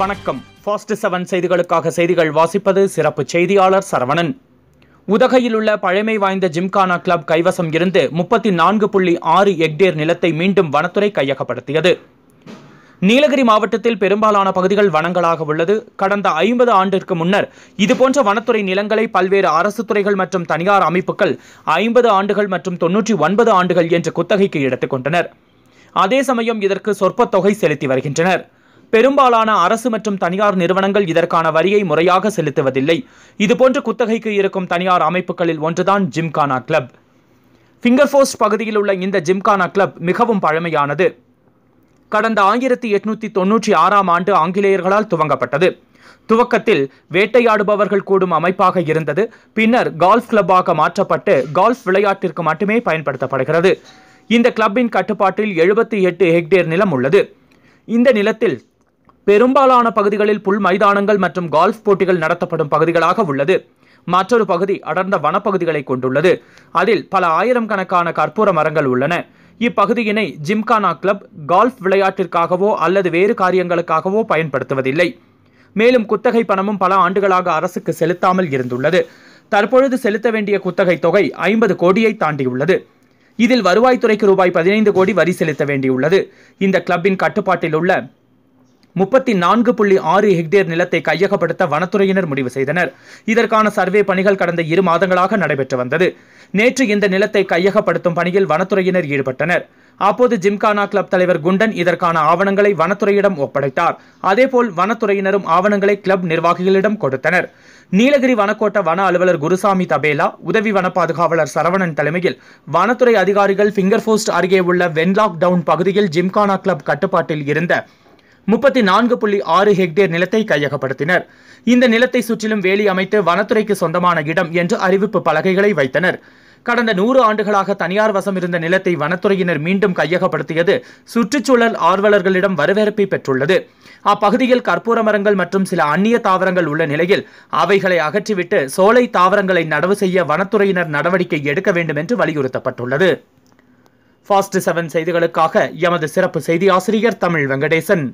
வணக்கம் fast seven செய்திகளுக்காக செய்திகள் வாசிப்பது சிறப்பு செய்தியாளர் சரவணன் உதகையில் உள்ள பழமை வாய்ந்த ஜிம்கானா கிளப் கைவசம் இருந்து முப்பத்தி நான்கு புள்ளி ஆறு ஹெக்டேர் நிலத்தை மீண்டும் வனத்துறை கையகப்படுத்தியது நீலகிரி மாவட்டத்தில் பெரும்பாலான பகுதிகள் வனங்களாக உள்ளது கடந்த ஐம்பது ஆண்டிற்கு முன்னர் இதுபோன்ற வனத்துறை நிலங்களை பல்வேறு அரசு துறைகள் மற்றும் தனியார் அமைப்புகள் ஐம்பது ஆண்டுகள் மற்றும் தொன்னூற்றி ஒன்பது ஆண்டுகள் என்று குத்தகைக்கு எடுத்துக்கொண்டனர் அதே சமயம் இதற்கு சொற்ப தொகை செலுத்தி வருகின்றனர் பெரும்பாலான அரசு மற்றும் தனியார் நிறுவனங்கள் இதற்கான வரியை முறையாக செலுத்துவதில்லை இதுபோன்ற குத்தகைக்கு இருக்கும் தனியார் அமைப்புகளில் ஒன்றுதான் ஜிம்கானா கிளப் ஃபிங்கர் போஸ்ட் பகுதியில் உள்ள இந்த ஜிம்கானா கிளப் மிகவும் பழமையானது கடந்த ஆயிரத்தி எட்நூத்தி தொன்னூற்றி ஆறாம் ஆண்டு ஆங்கிலேயர்களால் துவங்கப்பட்டது துவக்கத்தில் வேட்டையாடுபவர்கள் கூடும் அமைப்பாக இருந்தது பின்னர் கால்ஃப் கிளப்பாக மாற்றப்பட்டு கால்ஃப் விளையாட்டிற்கு மட்டுமே பயன்படுத்தப்படுகிறது இந்த கிளப்பின் கட்டுப்பாட்டில் எழுபத்தி எட்டு ஹெக்டேர் நிலம் உள்ளது இந்த நிலத்தில் பெரும்பாலான பகுதிகளில் புல் மைதானங்கள் மற்றும் கால்ஃப் போட்டிகள் நடத்தப்படும் பகுதிகளாக உள்ளது மற்றொரு பகுதி அடர்ந்த வனப்பகுதிகளை கொண்டுள்ளது அதில் பல ஆயிரம் கணக்கான கற்பூர மரங்கள் உள்ளன இப்பகுதியினை ஜிம்கானா கிளப் கால்ஃப் விளையாட்டிற்காகவோ அல்லது வேறு காரியங்களுக்காகவோ பயன்படுத்துவதில்லை மேலும் குத்தகை பணமும் பல ஆண்டுகளாக அரசுக்கு செலுத்தாமல் இருந்துள்ளது தற்பொழுது செலுத்த வேண்டிய குத்தகை தொகை ஐம்பது கோடியை தாண்டியுள்ளது இதில் வருவாய்த்துறைக்கு ரூபாய் பதினைந்து கோடி வரி செலுத்த வேண்டியுள்ளது இந்த கிளப்பின் கட்டுப்பாட்டில் உள்ள முப்பத்தி நான்கு புள்ளி ஆறு ஹெக்டேர் நிலத்தை கையகப்படுத்த வனத்துறையினர் முடிவு செய்தனர் இதற்கான சர்வே பணிகள் கடந்த இரு மாதங்களாக நடைபெற்று வந்தது நேற்று இந்த நிலத்தை கையகப்படுத்தும் பணியில் வனத்துறையினர் ஈடுபட்டனர் அப்போது ஜிம்கானா கிளப் தலைவர் குண்டன் இதற்கான ஆவணங்களை வனத்துறையிடம் ஒப்படைத்தார் அதேபோல் வனத்துறையினரும் ஆவணங்களை கிளப் நிர்வாகிகளிடம் கொடுத்தனர் நீலகிரி வனக்கோட்ட வன அலுவலர் குருசாமி தபேலா உதவி வன பாதுகாவலர் சரவணன் தலைமையில் வனத்துறை அதிகாரிகள் ஃபிங்கர் போஸ்ட் அருகே உள்ள வென்லாக் டவுன் பகுதியில் ஜிம்கானா கிளப் கட்டுப்பாட்டில் இருந்த முப்பத்தி நான்கு புள்ளி ஆறு ஹெக்டேர் நிலத்தை கையகப்படுத்தினர் இந்த நிலத்தை சுற்றிலும் வேலி அமைத்து வனத்துறைக்கு சொந்தமான இடம் என்று அறிவிப்பு பலகைகளை வைத்தனர் கடந்த நூறு ஆண்டுகளாக தனியார் வசம் இருந்த நிலத்தை வனத்துறையினர் மீண்டும் கையகப்படுத்தியது சுற்றுச்சூழல் ஆர்வலர்களிடம் வரவேற்பை பெற்றுள்ளது அப்பகுதியில் கற்பூர மரங்கள் மற்றும் சில அந்நிய தாவரங்கள் உள்ள நிலையில் அவைகளை அகற்றிவிட்டு சோலை தாவரங்களை நடவு செய்ய வனத்துறையினர் நடவடிக்கை எடுக்க வேண்டும் என்று வலியுறுத்தப்பட்டுள்ளது ஃபாஸ்ட் செவன் செய்திகளுக்காக எமது சிறப்பு செய்தி ஆசிரியர் தமிழ் வெங்கடேசன்